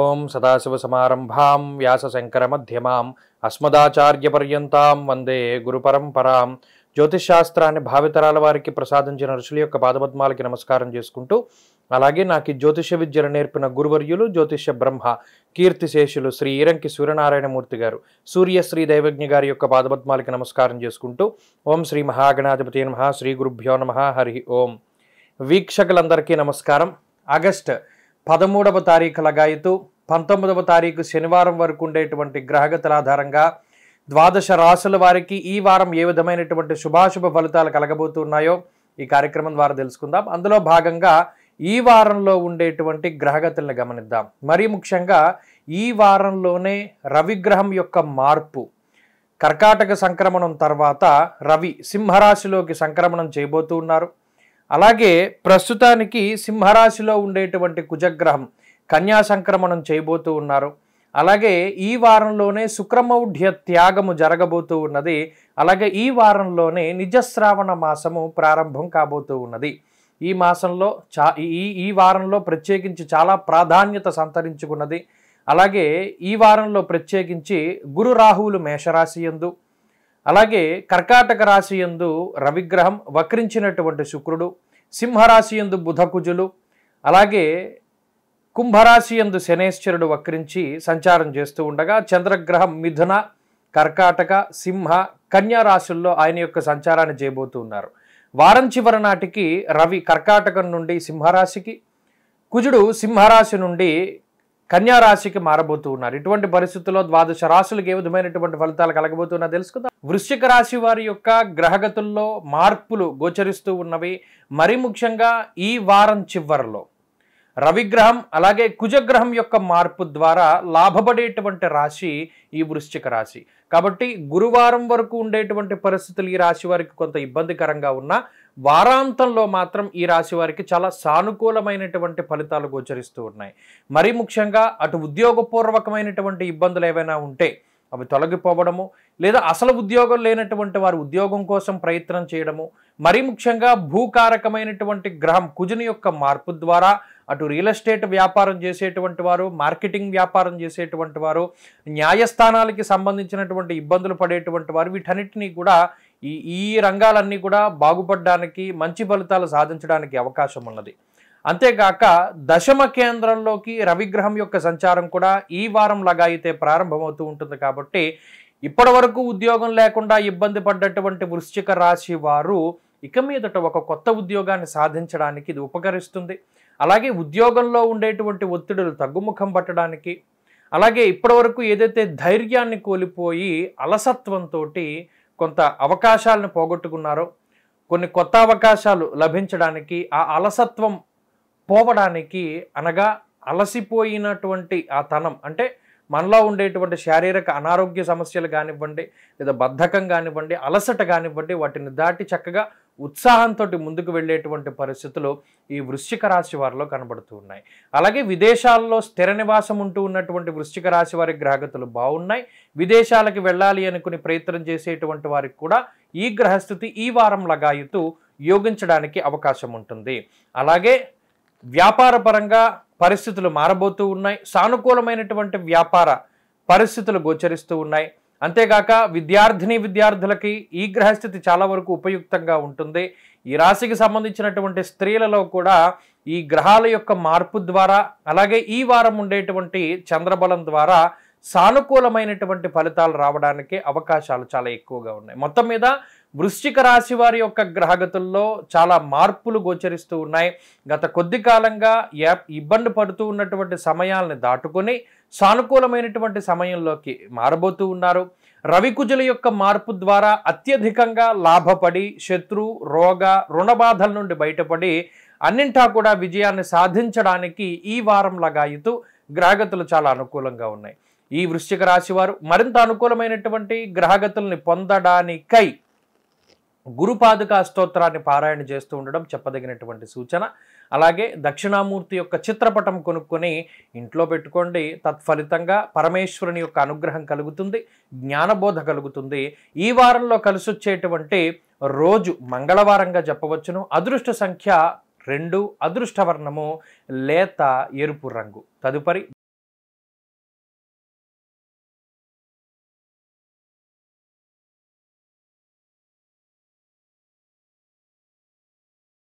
ఓం సదాశివ సదాశివసమారంభాం వ్యాసశంకరమధ్యమాం అస్మదాచార్యపర్యంతాం వందే గురుపరంపరాం జ్యోతిష్శాస్త్రాన్ని భావితరాల వారికి ప్రసాదించిన ఋషుల యొక్క పాదపద్మాలకి నమస్కారం చేసుకుంటూ అలాగే నాకు ఈ జ్యోతిష విద్యను నేర్పిన గురువర్యులు జ్యోతిష బ్రహ్మ కీర్తిశేషులు శ్రీ ఈరంకి సూర్యనారాయణమూర్తి గారు సూర్య శ్రీ దైవజ్ఞ గారి యొక్క పాదపద్మాలకి నమస్కారం చేసుకుంటూ ఓం శ్రీ మహాగణాధిపతి నమ శ్రీ గురుభ్యో నమ హరి ఓం వీక్షకులందరికీ నమస్కారం ఆగస్ట్ పదమూడవ తారీఖు లగాయతు పంతొమ్మిదవ తారీఖు శనివారం వరకు ఉండేటువంటి గ్రహగతుల ఆధారంగా ద్వాదశ రాసుల వారికి ఈ వారం ఏ విధమైనటువంటి శుభాశుభ ఫలితాలు కలగబోతున్నాయో ఈ కార్యక్రమం ద్వారా తెలుసుకుందాం అందులో భాగంగా ఈ వారంలో ఉండేటువంటి గ్రహగతులను గమనిద్దాం మరీ ముఖ్యంగా ఈ వారంలోనే రవిగ్రహం యొక్క మార్పు కర్కాటక సంక్రమణం తర్వాత రవి సింహరాశిలోకి సంక్రమణం చేయబోతూ ఉన్నారు అలాగే ప్రస్తుతానికి సింహరాశిలో ఉండేటువంటి కుజగ్రహం కన్యా సంక్రమణం చేయబోతూ ఉన్నారు అలాగే ఈ వారంలోనే శుక్రమౌఢ్య త్యాగము జరగబోతూ ఉన్నది అలాగే ఈ వారంలోనే నిజశ్రావణ మాసము ప్రారంభం కాబోతూ ఉన్నది ఈ మాసంలో చా ఈ ఈ వారంలో ప్రత్యేకించి చాలా ప్రాధాన్యత సంతరించుకున్నది అలాగే ఈ వారంలో ప్రత్యేకించి గురు రాహువులు మేషరాశి ఎందు అలాగే కర్కాటక రాశి ఎందు రవిగ్రహం వక్రించినటువంటి శుక్రుడు సింహరాశి ఎందు బుధకుజులు అలాగే కుంభరాశి ఎందు శనేశ్వరుడు వక్రించి సంచారం చేస్తూ ఉండగా చంద్రగ్రహం మిథున కర్కాటక సింహ కన్యా రాశుల్లో ఆయన యొక్క సంచారాన్ని చేయబోతున్నారు వారం చివరి నాటికి రవి కర్కాటకం నుండి సింహరాశికి కుజుడు సింహరాశి నుండి కన్యా రాశికి మారబోతూ ఉన్నారు ఇటువంటి పరిస్థితుల్లో ద్వాదశ రాశులకు ఏ విధమైనటువంటి ఫలితాలు కలగబోతున్నా తెలుసుకుందాం వృశ్చిక రాశి వారి యొక్క గ్రహగతుల్లో మార్పులు గోచరిస్తూ ఉన్నవి మరి ముఖ్యంగా ఈ వారం చివరిలో రవిగ్రహం అలాగే కుజగ్రహం యొక్క మార్పు ద్వారా లాభపడేటువంటి రాశి ఈ వృశ్చిక రాశి కాబట్టి గురువారం వరకు ఉండేటువంటి పరిస్థితులు ఈ రాశి వారికి కొంత ఇబ్బందికరంగా ఉన్నా వారాంతంలో మాత్రం ఈ రాశి వారికి చాలా సానుకూలమైనటువంటి ఫలితాలు గోచరిస్తూ ఉన్నాయి మరీ ముఖ్యంగా అటు ఉద్యోగపూర్వకమైనటువంటి ఇబ్బందులు ఏవైనా ఉంటే అవి తొలగిపోవడము లేదా అసలు ఉద్యోగం లేనటువంటి వారు ఉద్యోగం కోసం ప్రయత్నం చేయడము మరీ ముఖ్యంగా భూకారకమైనటువంటి గ్రహం కుజుని యొక్క మార్పు ద్వారా అటు రియల్ ఎస్టేట్ వ్యాపారం చేసేటువంటి వారు మార్కెటింగ్ వ్యాపారం చేసేటువంటి వారు న్యాయస్థానాలకి సంబంధించినటువంటి ఇబ్బందులు పడేటువంటి వారు వీటన్నిటినీ కూడా ఈ ఈ రంగాలన్నీ కూడా బాగుపడడానికి మంచి ఫలితాలు సాధించడానికి అవకాశం ఉన్నది అంతేగాక దశమ కేంద్రంలోకి రవిగ్రహం యొక్క సంచారం కూడా ఈ వారం లాగా అయితే ప్రారంభమవుతూ ఉంటుంది కాబట్టి ఇప్పటి వరకు ఉద్యోగం లేకుండా ఇబ్బంది పడ్డటువంటి వృశ్చిక రాశి వారు ఇక మీదట ఒక కొత్త ఉద్యోగాన్ని సాధించడానికి ఇది ఉపకరిస్తుంది అలాగే ఉద్యోగంలో ఉండేటువంటి ఒత్తిడులు తగ్గుముఖం పట్టడానికి అలాగే ఇప్పటివరకు ఏదైతే ధైర్యాన్ని కోల్పోయి అలసత్వంతో కొంత అవకాశాలను పోగొట్టుకున్నారో కొన్ని కొత్త అవకాశాలు లభించడానికి ఆ అలసత్వం పోవడానికి అనగా అలసిపోయినటువంటి ఆ తనం అంటే మనలో ఉండేటువంటి శారీరక అనారోగ్య సమస్యలు కానివ్వండి లేదా బద్ధకం కానివ్వండి అలసట కానివ్వండి వాటిని దాటి చక్కగా ఉత్సాహంతో ముందుకు వెళ్ళేటువంటి పరిస్థితులు ఈ వృశ్చిక రాశి వారిలో కనబడుతూ ఉన్నాయి అలాగే విదేశాల్లో స్థిర నివాసం ఉంటూ ఉన్నటువంటి వృశ్చిక రాశి వారి గ్రహగతులు బాగున్నాయి విదేశాలకి వెళ్ళాలి అనుకుని ప్రయత్నం చేసేటువంటి వారికి కూడా ఈ గ్రహస్థితి ఈ వారం లగాయుతూ యోగించడానికి అవకాశం ఉంటుంది అలాగే వ్యాపారపరంగా పరిస్థితులు మారబోతూ ఉన్నాయి సానుకూలమైనటువంటి వ్యాపార పరిస్థితులు గోచరిస్తూ ఉన్నాయి అంతేగాక విద్యార్థిని విద్యార్థులకి ఈ గ్రహస్థితి చాలా వరకు ఉపయుక్తంగా ఉంటుంది ఈ రాశికి సంబంధించినటువంటి స్త్రీలలో కూడా ఈ గ్రహాల యొక్క మార్పు ద్వారా అలాగే ఈ వారం ఉండేటువంటి చంద్రబలం ద్వారా సానుకూలమైనటువంటి ఫలితాలు రావడానికి అవకాశాలు చాలా ఎక్కువగా ఉన్నాయి మొత్తం మీద వృశ్చిక రాశి వారి యొక్క గ్రహగతుల్లో చాలా మార్పులు గోచరిస్తూ ఉన్నాయి గత కొద్ది కాలంగా ఇబ్బంది పడుతూ ఉన్నటువంటి సమయాలను దాటుకొని సానుకూలమైనటువంటి సమయంలోకి మారబోతూ ఉన్నారు రవికుజుల యొక్క మార్పు ద్వారా అత్యధికంగా లాభపడి శత్రు రోగ రుణబాధల నుండి బయటపడి అన్నింటా కూడా విజయాన్ని సాధించడానికి ఈ వారం లగాయుతూ గ్రహగతులు చాలా అనుకూలంగా ఉన్నాయి ఈ వృశ్చిక రాశి వారు మరింత అనుకూలమైనటువంటి గ్రహగతుల్ని పొందడానికై గురుపాదుక అష్టోత్తరాన్ని పారాయణ చేస్తూ ఉండడం చెప్పదగినటువంటి సూచన అలాగే దక్షిణామూర్తి యొక్క చిత్రపటం కొనుక్కొని ఇంట్లో పెట్టుకోండి తత్ఫలితంగా పరమేశ్వరుని యొక్క అనుగ్రహం కలుగుతుంది జ్ఞానబోధ కలుగుతుంది ఈ వారంలో కలిసొచ్చేటువంటి రోజు మంగళవారంగా చెప్పవచ్చును అదృష్ట సంఖ్య రెండు అదృష్టవర్ణము లేత ఎరుపు రంగు తదుపరి